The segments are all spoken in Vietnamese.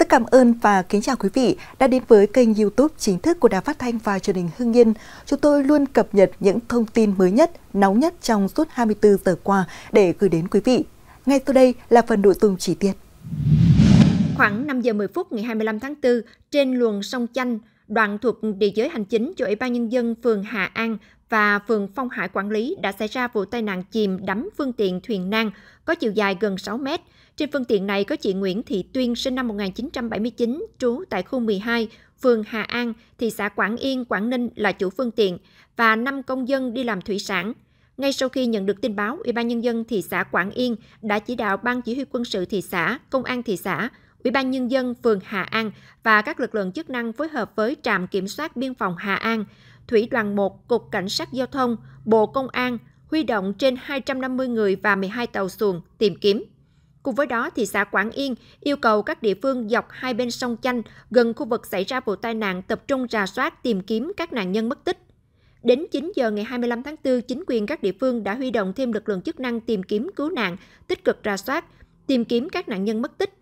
Rất cảm ơn và kính chào quý vị đã đến với kênh youtube chính thức của Đài Phát Thanh và truyền hình Hưng Yên. Chúng tôi luôn cập nhật những thông tin mới nhất, nóng nhất trong suốt 24 giờ qua để gửi đến quý vị. Ngay sau đây là phần nội dung chi tiết. Khoảng 5 giờ 10 phút ngày 25 tháng 4, trên luồng sông Chanh, đoạn thuộc địa giới hành chính cho Ủy ban Nhân dân phường Hà An và phường Phong Hải quản lý đã xảy ra vụ tai nạn chìm đắm phương tiện thuyền nan có chiều dài gần 6 mét. Trên phương tiện này có chị Nguyễn Thị Tuyên sinh năm 1979, trú tại khu 12, phường Hà An, thị xã Quảng Yên, Quảng Ninh là chủ phương tiện và 5 công dân đi làm thủy sản. Ngay sau khi nhận được tin báo, Ủy ban nhân dân thị xã Quảng Yên đã chỉ đạo ban chỉ huy quân sự thị xã, công an thị xã, Ủy ban nhân dân phường Hà An và các lực lượng chức năng phối hợp với trạm kiểm soát biên phòng Hà An Thủy đoàn 1, Cục Cảnh sát Giao thông, Bộ Công an huy động trên 250 người và 12 tàu xuồng tìm kiếm. Cùng với đó, thị xã Quảng Yên yêu cầu các địa phương dọc hai bên sông Chanh gần khu vực xảy ra vụ tai nạn tập trung rà soát tìm kiếm các nạn nhân mất tích. Đến 9 giờ ngày 25 tháng 4, chính quyền các địa phương đã huy động thêm lực lượng chức năng tìm kiếm cứu nạn, tích cực rà soát, tìm kiếm các nạn nhân mất tích.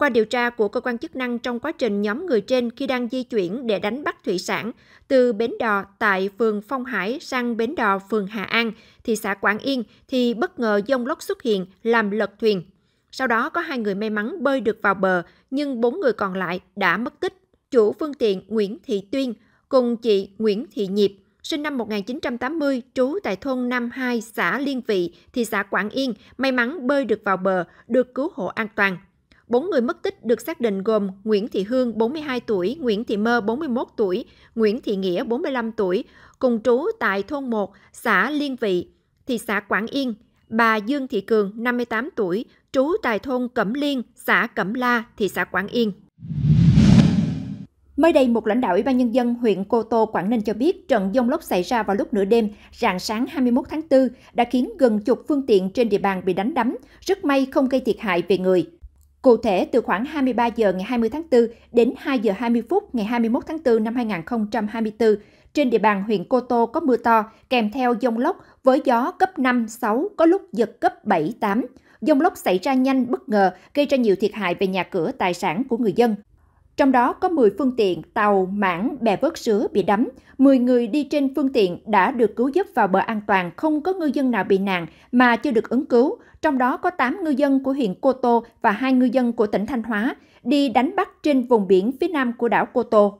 Qua điều tra của cơ quan chức năng trong quá trình nhóm người trên khi đang di chuyển để đánh bắt thủy sản từ bến đò tại phường Phong Hải sang bến đò phường Hà An, thị xã Quảng Yên thì bất ngờ dông lốc xuất hiện làm lật thuyền. Sau đó có hai người may mắn bơi được vào bờ nhưng bốn người còn lại đã mất tích. Chủ phương tiện Nguyễn Thị Tuyên cùng chị Nguyễn Thị Nhịp sinh năm 1980, trú tại thôn Nam 2, xã Liên Vị, thị xã Quảng Yên, may mắn bơi được vào bờ, được cứu hộ an toàn bốn người mất tích được xác định gồm Nguyễn Thị Hương 42 tuổi, Nguyễn Thị Mơ 41 tuổi, Nguyễn Thị Nghĩa 45 tuổi, cùng trú tại thôn 1, xã Liên Vị, thị xã Quảng Yên. Bà Dương Thị Cường 58 tuổi, trú tại thôn Cẩm Liên, xã Cẩm La, thị xã Quảng Yên. Mới đây, một lãnh đạo Ủy ban Nhân dân huyện Cô Tô, Quảng Ninh cho biết trận dông lốc xảy ra vào lúc nửa đêm, rạng sáng 21 tháng 4 đã khiến gần chục phương tiện trên địa bàn bị đánh đắm. Rất may không gây thiệt hại về người. Cụ thể, từ khoảng 23 giờ ngày 20 tháng 4 đến 2 giờ 20 phút ngày 21 tháng 4 năm 2024, trên địa bàn huyện Cô Tô có mưa to kèm theo dông lốc với gió cấp 5, 6, có lúc giật cấp 7, 8. Dông lốc xảy ra nhanh bất ngờ, gây ra nhiều thiệt hại về nhà cửa, tài sản của người dân trong đó có 10 phương tiện tàu, mảng, bè vớt sứa bị đắm. 10 người đi trên phương tiện đã được cứu giúp vào bờ an toàn, không có ngư dân nào bị nạn mà chưa được ứng cứu. Trong đó có 8 ngư dân của huyện Cô Tô và 2 ngư dân của tỉnh Thanh Hóa đi đánh bắt trên vùng biển phía nam của đảo Cô Tô.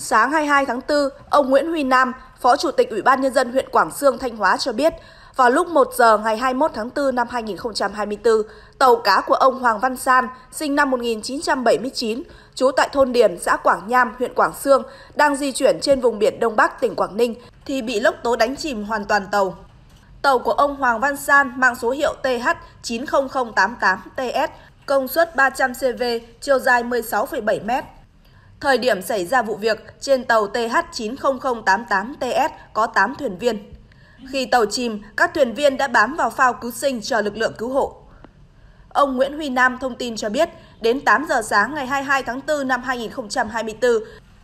sáng 22 tháng 4, ông Nguyễn Huy Nam, Phó Chủ tịch Ủy ban Nhân dân huyện Quảng Sương, Thanh Hóa cho biết, vào lúc 1 giờ ngày 21 tháng 4 năm 2024, tàu cá của ông Hoàng Văn San, sinh năm 1979, trú tại thôn Điền, xã Quảng Nham, huyện Quảng Sương, đang di chuyển trên vùng biển Đông Bắc, tỉnh Quảng Ninh, thì bị lốc tố đánh chìm hoàn toàn tàu. Tàu của ông Hoàng Văn San mang số hiệu TH90088TS, công suất 300 CV, chiều dài 16,7 mét, Thời điểm xảy ra vụ việc, trên tàu TH90088TS có 8 thuyền viên. Khi tàu chìm, các thuyền viên đã bám vào phao cứu sinh chờ lực lượng cứu hộ. Ông Nguyễn Huy Nam thông tin cho biết, đến 8 giờ sáng ngày 22 tháng 4 năm 2024,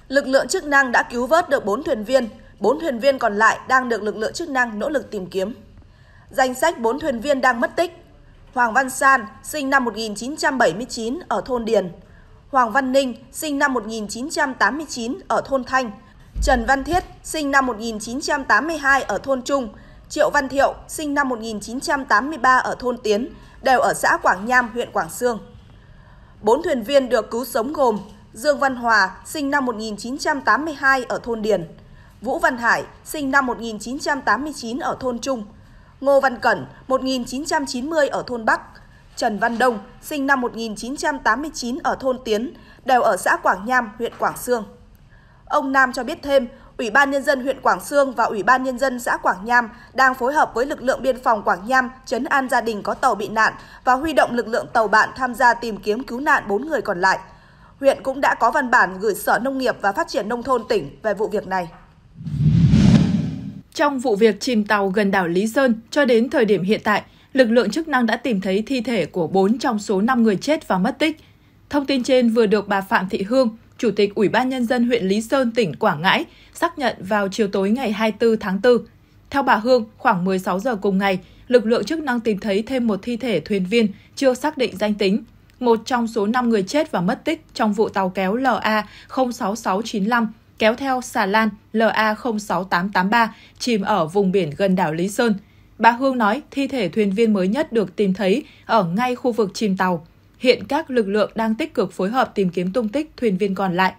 lực lượng chức năng đã cứu vớt được 4 thuyền viên, 4 thuyền viên còn lại đang được lực lượng chức năng nỗ lực tìm kiếm. Danh sách 4 thuyền viên đang mất tích. Hoàng Văn San, sinh năm 1979 ở thôn Điền, Hoàng Văn Ninh, sinh năm 1989 ở thôn Thanh, Trần Văn Thiết, sinh năm 1982 ở thôn Trung, Triệu Văn Thiệu, sinh năm 1983 ở thôn Tiến, đều ở xã Quảng Nham, huyện Quảng Sương. Bốn thuyền viên được cứu sống gồm Dương Văn Hòa, sinh năm 1982 ở thôn Điền, Vũ Văn Hải, sinh năm 1989 ở thôn Trung, Ngô Văn Cẩn, 1990 ở thôn Bắc Trần Văn Đông, sinh năm 1989 ở thôn Tiến, đều ở xã Quảng Nham, huyện Quảng Sương. Ông Nam cho biết thêm, Ủy ban Nhân dân huyện Quảng Sương và Ủy ban Nhân dân xã Quảng Nham đang phối hợp với lực lượng biên phòng Quảng Nham chấn an gia đình có tàu bị nạn và huy động lực lượng tàu bạn tham gia tìm kiếm cứu nạn 4 người còn lại. Huyện cũng đã có văn bản gửi Sở Nông nghiệp và Phát triển Nông thôn tỉnh về vụ việc này. Trong vụ việc chìm tàu gần đảo Lý Sơn, cho đến thời điểm hiện tại, lực lượng chức năng đã tìm thấy thi thể của 4 trong số 5 người chết và mất tích. Thông tin trên vừa được bà Phạm Thị Hương, Chủ tịch Ủy ban Nhân dân huyện Lý Sơn, tỉnh Quảng Ngãi, xác nhận vào chiều tối ngày 24 tháng 4. Theo bà Hương, khoảng 16 giờ cùng ngày, lực lượng chức năng tìm thấy thêm một thi thể thuyền viên chưa xác định danh tính. Một trong số 5 người chết và mất tích trong vụ tàu kéo LA 06695 kéo theo xà lan LA 06883 chìm ở vùng biển gần đảo Lý Sơn – Bà Hương nói thi thể thuyền viên mới nhất được tìm thấy ở ngay khu vực chìm tàu. Hiện các lực lượng đang tích cực phối hợp tìm kiếm tung tích thuyền viên còn lại.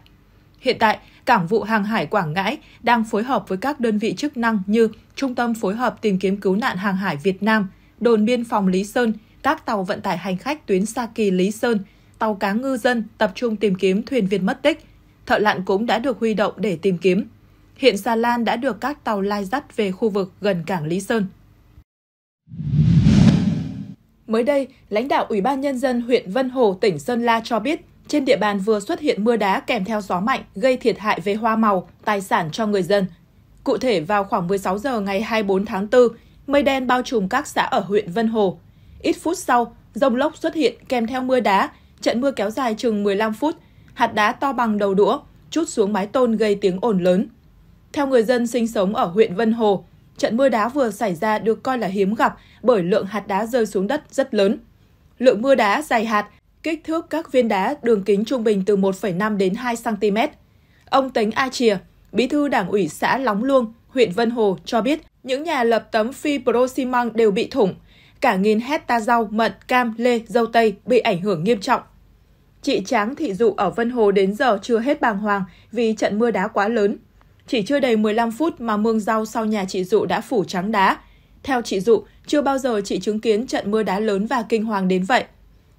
Hiện tại, Cảng vụ Hàng hải Quảng Ngãi đang phối hợp với các đơn vị chức năng như Trung tâm phối hợp tìm kiếm cứu nạn hàng hải Việt Nam, đồn biên phòng Lý Sơn, các tàu vận tải hành khách tuyến Sa Kỳ Lý Sơn, tàu cá ngư dân tập trung tìm kiếm thuyền viên mất tích. Thợ lặn cũng đã được huy động để tìm kiếm. Hiện xà lan đã được các tàu lai dắt về khu vực gần cảng Lý Sơn. Mới đây, lãnh đạo Ủy ban Nhân dân huyện Vân Hồ, tỉnh Sơn La cho biết, trên địa bàn vừa xuất hiện mưa đá kèm theo gió mạnh gây thiệt hại về hoa màu, tài sản cho người dân. Cụ thể, vào khoảng 16 giờ ngày 24 tháng 4, mây đen bao trùm các xã ở huyện Vân Hồ. Ít phút sau, rông lốc xuất hiện kèm theo mưa đá, trận mưa kéo dài chừng 15 phút, hạt đá to bằng đầu đũa, chút xuống mái tôn gây tiếng ồn lớn. Theo người dân sinh sống ở huyện Vân Hồ, Trận mưa đá vừa xảy ra được coi là hiếm gặp bởi lượng hạt đá rơi xuống đất rất lớn. Lượng mưa đá dày hạt, kích thước các viên đá đường kính trung bình từ 1,5 đến 2 cm. Ông Tánh A Chìa, bí thư đảng ủy xã Lóng Luông, huyện Vân Hồ cho biết những nhà lập tấm phi xi-măng đều bị thủng. Cả nghìn hecta rau, mận, cam, lê, dâu tây bị ảnh hưởng nghiêm trọng. Chị Tráng Thị Dụ ở Vân Hồ đến giờ chưa hết bàng hoàng vì trận mưa đá quá lớn. Chỉ chưa đầy 15 phút mà mương rau sau nhà chị Dụ đã phủ trắng đá. Theo chị Dụ, chưa bao giờ chị chứng kiến trận mưa đá lớn và kinh hoàng đến vậy.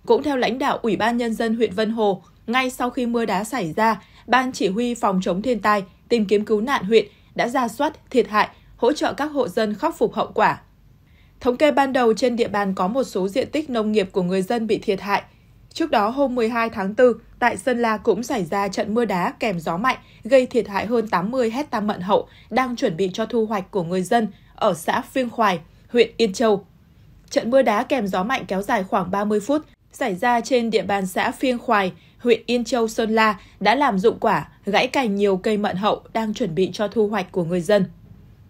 Cũng theo lãnh đạo Ủy ban Nhân dân huyện Vân Hồ, ngay sau khi mưa đá xảy ra, Ban Chỉ huy Phòng chống thiên tai, tìm kiếm cứu nạn huyện đã ra soát, thiệt hại, hỗ trợ các hộ dân khắc phục hậu quả. Thống kê ban đầu trên địa bàn có một số diện tích nông nghiệp của người dân bị thiệt hại – Trước đó hôm 12 tháng 4, tại Sơn La cũng xảy ra trận mưa đá kèm gió mạnh, gây thiệt hại hơn 80 hecta mận hậu đang chuẩn bị cho thu hoạch của người dân ở xã Phiêng Khoài, huyện Yên Châu. Trận mưa đá kèm gió mạnh kéo dài khoảng 30 phút, xảy ra trên địa bàn xã Phiêng Khoài, huyện Yên Châu, Sơn La đã làm dụng quả, gãy cành nhiều cây mận hậu đang chuẩn bị cho thu hoạch của người dân.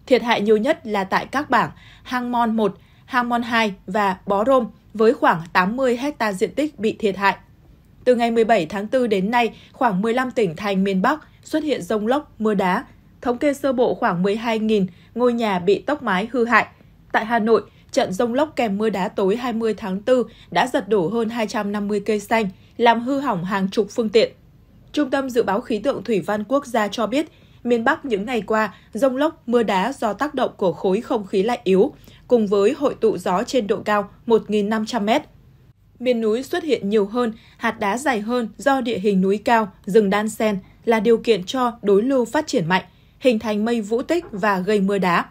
Thiệt hại nhiều nhất là tại các bảng Hang Mon 1, Hang Mon 2 và Bó Rôm, với khoảng 80 hecta diện tích bị thiệt hại. Từ ngày 17 tháng 4 đến nay, khoảng 15 tỉnh thành miền Bắc xuất hiện rông lốc, mưa đá. Thống kê sơ bộ khoảng 12.000 ngôi nhà bị tốc mái hư hại. Tại Hà Nội, trận rông lốc kèm mưa đá tối 20 tháng 4 đã giật đổ hơn 250 cây xanh, làm hư hỏng hàng chục phương tiện. Trung tâm Dự báo Khí tượng Thủy văn Quốc gia cho biết, miền Bắc những ngày qua, rông lốc, mưa đá do tác động của khối không khí lạnh yếu, cùng với hội tụ gió trên độ cao 1.500m. Miền núi xuất hiện nhiều hơn, hạt đá dày hơn do địa hình núi cao, rừng đan sen là điều kiện cho đối lưu phát triển mạnh, hình thành mây vũ tích và gây mưa đá.